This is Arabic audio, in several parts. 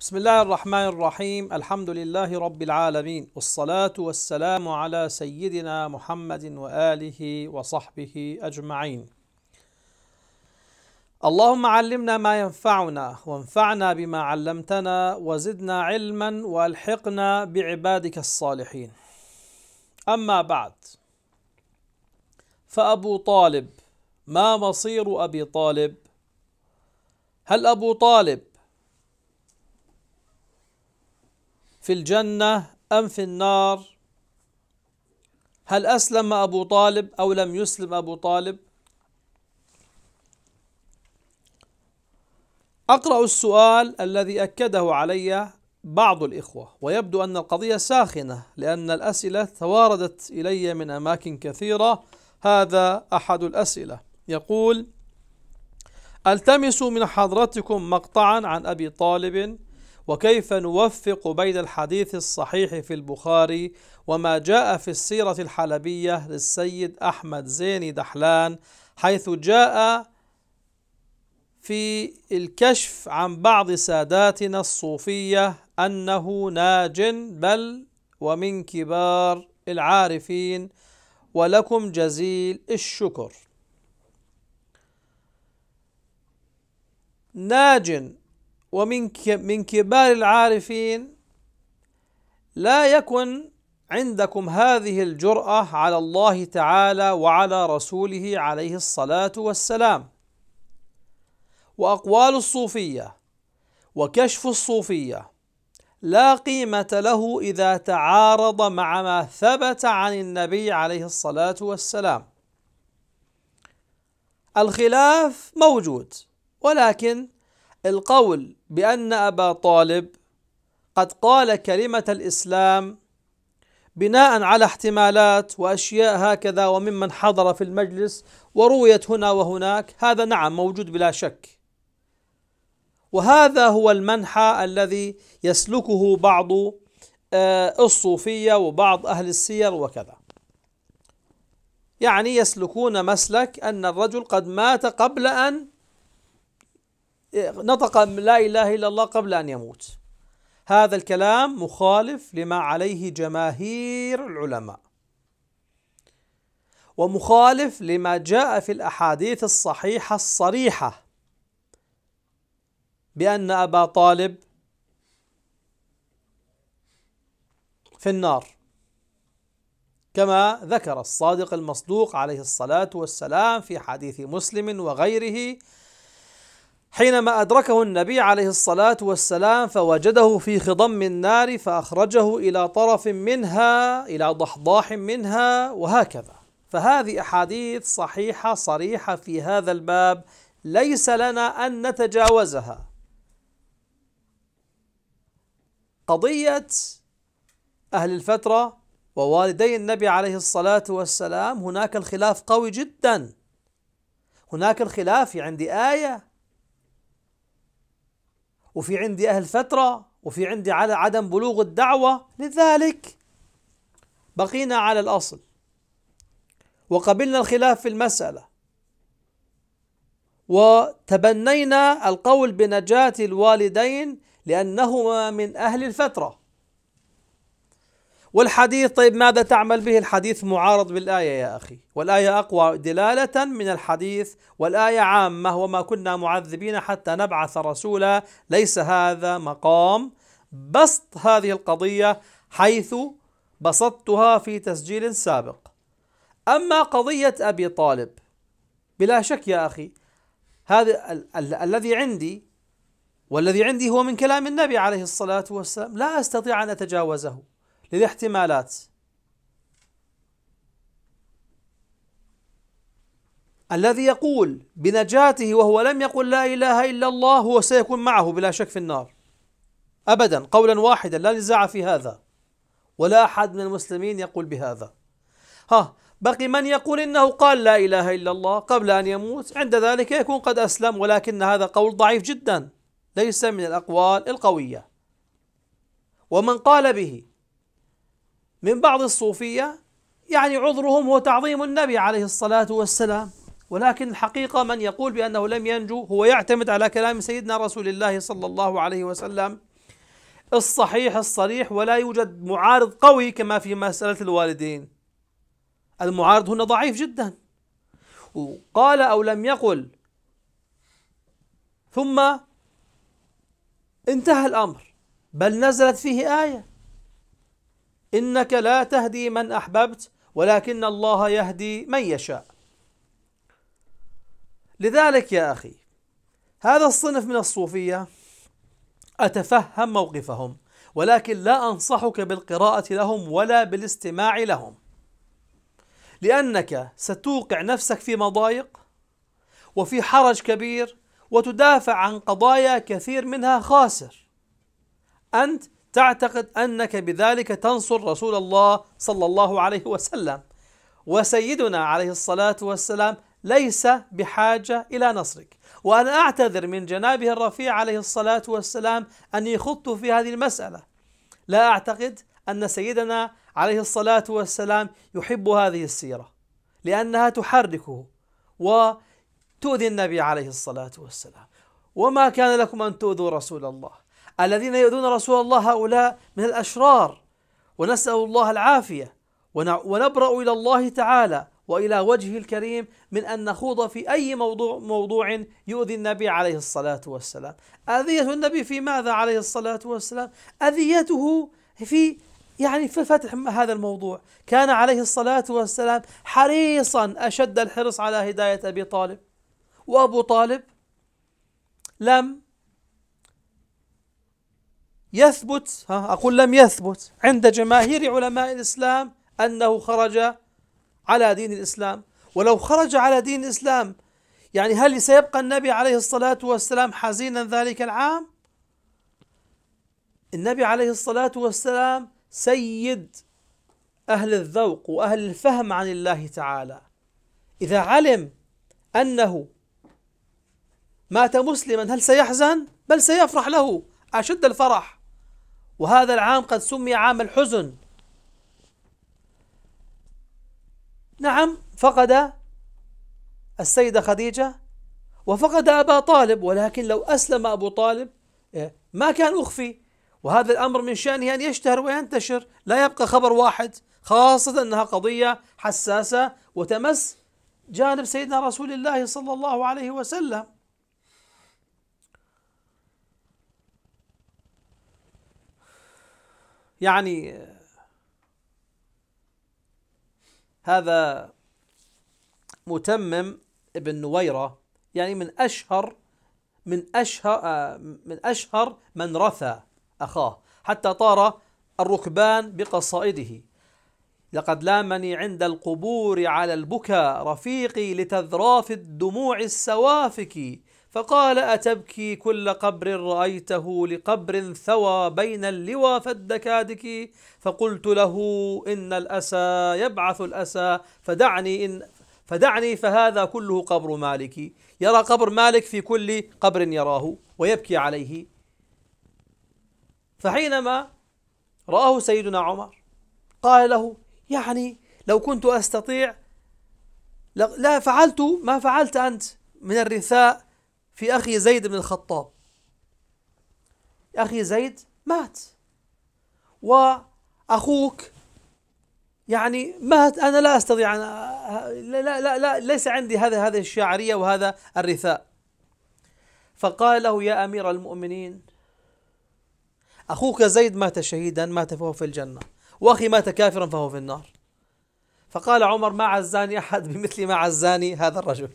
بسم الله الرحمن الرحيم الحمد لله رب العالمين والصلاة والسلام على سيدنا محمد وآله وصحبه أجمعين اللهم علمنا ما ينفعنا وانفعنا بما علمتنا وزدنا علما والحقنا بعبادك الصالحين أما بعد فأبو طالب ما مصير أبي طالب هل أبو طالب في الجنة أم في النار هل أسلم أبو طالب أو لم يسلم أبو طالب أقرأ السؤال الذي أكده علي بعض الإخوة ويبدو أن القضية ساخنة لأن الأسئلة تواردت إلي من أماكن كثيرة هذا أحد الأسئلة يقول التمس من حضرتكم مقطعا عن أبي طالب وكيف نوفق بين الحديث الصحيح في البخاري وما جاء في السيرة الحلبية للسيد أحمد زيني دحلان حيث جاء في الكشف عن بعض ساداتنا الصوفية أنه ناج بل ومن كبار العارفين ولكم جزيل الشكر ناج ومن من كبار العارفين لا يكن عندكم هذه الجرأة على الله تعالى وعلى رسوله عليه الصلاة والسلام وأقوال الصوفية وكشف الصوفية لا قيمة له إذا تعارض مع ما ثبت عن النبي عليه الصلاة والسلام الخلاف موجود ولكن القول بأن أبا طالب قد قال كلمة الإسلام بناء على احتمالات وأشياء هكذا وممن حضر في المجلس ورويت هنا وهناك هذا نعم موجود بلا شك وهذا هو المنحى الذي يسلكه بعض آه، الصوفية وبعض أهل السير وكذا يعني يسلكون مسلك أن الرجل قد مات قبل أن نطق لا إله إلا الله قبل أن يموت هذا الكلام مخالف لما عليه جماهير العلماء ومخالف لما جاء في الأحاديث الصحيحة الصريحة بأن أبا طالب في النار كما ذكر الصادق المصدوق عليه الصلاة والسلام في حديث مسلم وغيره حينما أدركه النبي عليه الصلاة والسلام فوجده في خضم النار فأخرجه إلى طرف منها إلى ضحضاح منها وهكذا فهذه أحاديث صحيحة صريحة في هذا الباب ليس لنا أن نتجاوزها قضية أهل الفترة ووالدي النبي عليه الصلاة والسلام هناك الخلاف قوي جدا هناك الخلاف عندي آية وفي عندي أهل فترة وفي عندي على عدم بلوغ الدعوة لذلك بقينا على الأصل وقبلنا الخلاف في المسألة وتبنينا القول بنجاة الوالدين لأنهما من أهل الفترة والحديث طيب ماذا تعمل به الحديث معارض بالآية يا أخي والآية أقوى دلالة من الحديث والآية عامة وما كنا معذبين حتى نبعث رسولا ليس هذا مقام بسط هذه القضية حيث بسطتها في تسجيل سابق أما قضية أبي طالب بلا شك يا أخي هذا ال- ال- الذي عندي والذي عندي هو من كلام النبي عليه الصلاة والسلام لا أستطيع أن أتجاوزه للاحتمالات الذي يقول بنجاته وهو لم يقل لا إله إلا الله هو سيكون معه بلا شك في النار أبدا قولا واحدا لا نزاع في هذا ولا أحد من المسلمين يقول بهذا ها بقي من يقول إنه قال لا إله إلا الله قبل أن يموت عند ذلك يكون قد أسلم ولكن هذا قول ضعيف جدا ليس من الأقوال القوية ومن قال به من بعض الصوفية يعني عذرهم هو تعظيم النبي عليه الصلاة والسلام ولكن الحقيقة من يقول بأنه لم ينجو هو يعتمد على كلام سيدنا رسول الله صلى الله عليه وسلم الصحيح الصريح ولا يوجد معارض قوي كما في مسألة الوالدين المعارض هنا ضعيف جدا وقال أو لم يقل ثم انتهى الأمر بل نزلت فيه آية إنك لا تهدي من أحببت ولكن الله يهدي من يشاء لذلك يا أخي هذا الصنف من الصوفية أتفهم موقفهم ولكن لا أنصحك بالقراءة لهم ولا بالاستماع لهم لأنك ستوقع نفسك في مضايق وفي حرج كبير وتدافع عن قضايا كثير منها خاسر أنت تعتقد انك بذلك تنصر رسول الله صلى الله عليه وسلم وسيدنا عليه الصلاه والسلام ليس بحاجه الى نصرك وانا اعتذر من جنابه الرفيع عليه الصلاه والسلام اني يخط في هذه المساله لا اعتقد ان سيدنا عليه الصلاه والسلام يحب هذه السيره لانها تحركه وتؤذي النبي عليه الصلاه والسلام وما كان لكم ان تؤذوا رسول الله الذين يؤذون رسول الله هؤلاء من الأشرار ونسأل الله العافية ونبرأ إلى الله تعالى وإلى وجهه الكريم من أن نخوض في أي موضوع موضوع يؤذي النبي عليه الصلاة والسلام أذية النبي في ماذا عليه الصلاة والسلام أذيته في يعني في فتح هذا الموضوع كان عليه الصلاة والسلام حريصا أشد الحرص على هداية أبي طالب وأبو طالب لم يثبت ها أقول لم يثبت عند جماهير علماء الإسلام أنه خرج على دين الإسلام ولو خرج على دين الإسلام يعني هل سيبقى النبي عليه الصلاة والسلام حزينا ذلك العام؟ النبي عليه الصلاة والسلام سيد أهل الذوق وأهل الفهم عن الله تعالى إذا علم أنه مات مسلما هل سيحزن؟ بل سيفرح له أشد الفرح وهذا العام قد سمي عام الحزن نعم فقد السيدة خديجة وفقد أبا طالب ولكن لو أسلم أبو طالب إيه، ما كان أخفي وهذا الأمر من شأنه أن يشتهر وينتشر لا يبقى خبر واحد خاصة أنها قضية حساسة وتمس جانب سيدنا رسول الله صلى الله عليه وسلم يعني هذا متمم ابن نويرة يعني من أشهر من أشهر من أشهر من رثى أخاه حتى طار الركبان بقصائده لقد لامني عند القبور على البكا رفيقي لتذراف الدموع السوافك فقال أتبكي كل قبر رأيته لقبر ثوى بين اللوى فالدكادك فقلت له إن الأسى يبعث الأسى فدعني إن فدعني فهذا كله قبر مالك يرى قبر مالك في كل قبر يراه ويبكي عليه فحينما رآه سيدنا عمر قال له يعني لو كنت أستطيع لا فعلت ما فعلت أنت من الرثاء في أخي زيد بن الخطاب أخي زيد مات وأخوك يعني مات أنا لا أستطيع أن لا, لا لا لا ليس عندي هذا هذه الشاعرية وهذا الرثاء فقال له يا أمير المؤمنين أخوك زيد مات شهيدا مات فهو في الجنة وأخي مات كافرا فهو في النار فقال عمر ما عزاني أحد بمثل ما عزاني هذا الرجل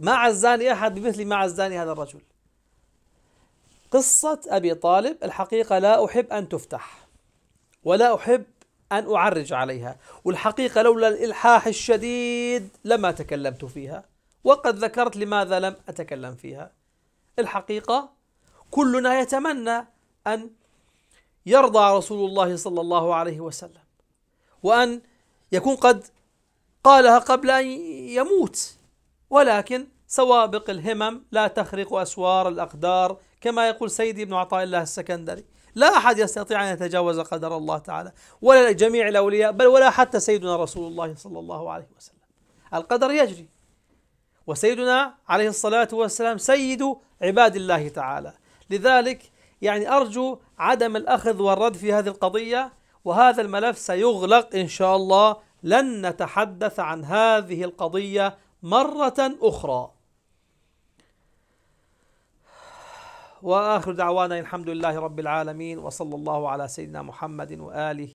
ما عزاني أحد بمثل ما عزاني هذا الرجل قصة أبي طالب الحقيقة لا أحب أن تفتح ولا أحب أن أعرج عليها والحقيقة لولا الإلحاح الشديد لما تكلمت فيها وقد ذكرت لماذا لم أتكلم فيها الحقيقة كلنا يتمنى أن يرضى رسول الله صلى الله عليه وسلم وأن يكون قد قالها قبل أن يموت ولكن سوابق الهمم لا تخرق أسوار الأقدار كما يقول سيدي ابن عطاء الله السكندري لا أحد يستطيع أن يتجاوز قدر الله تعالى ولا جميع الأولياء بل ولا حتى سيدنا رسول الله صلى الله عليه وسلم القدر يجري وسيدنا عليه الصلاة والسلام سيد عباد الله تعالى لذلك يعني أرجو عدم الأخذ والرد في هذه القضية وهذا الملف سيغلق إن شاء الله لن نتحدث عن هذه القضية مرة أخرى وآخر دعوانا الحمد لله رب العالمين وصلى الله على سيدنا محمد وآله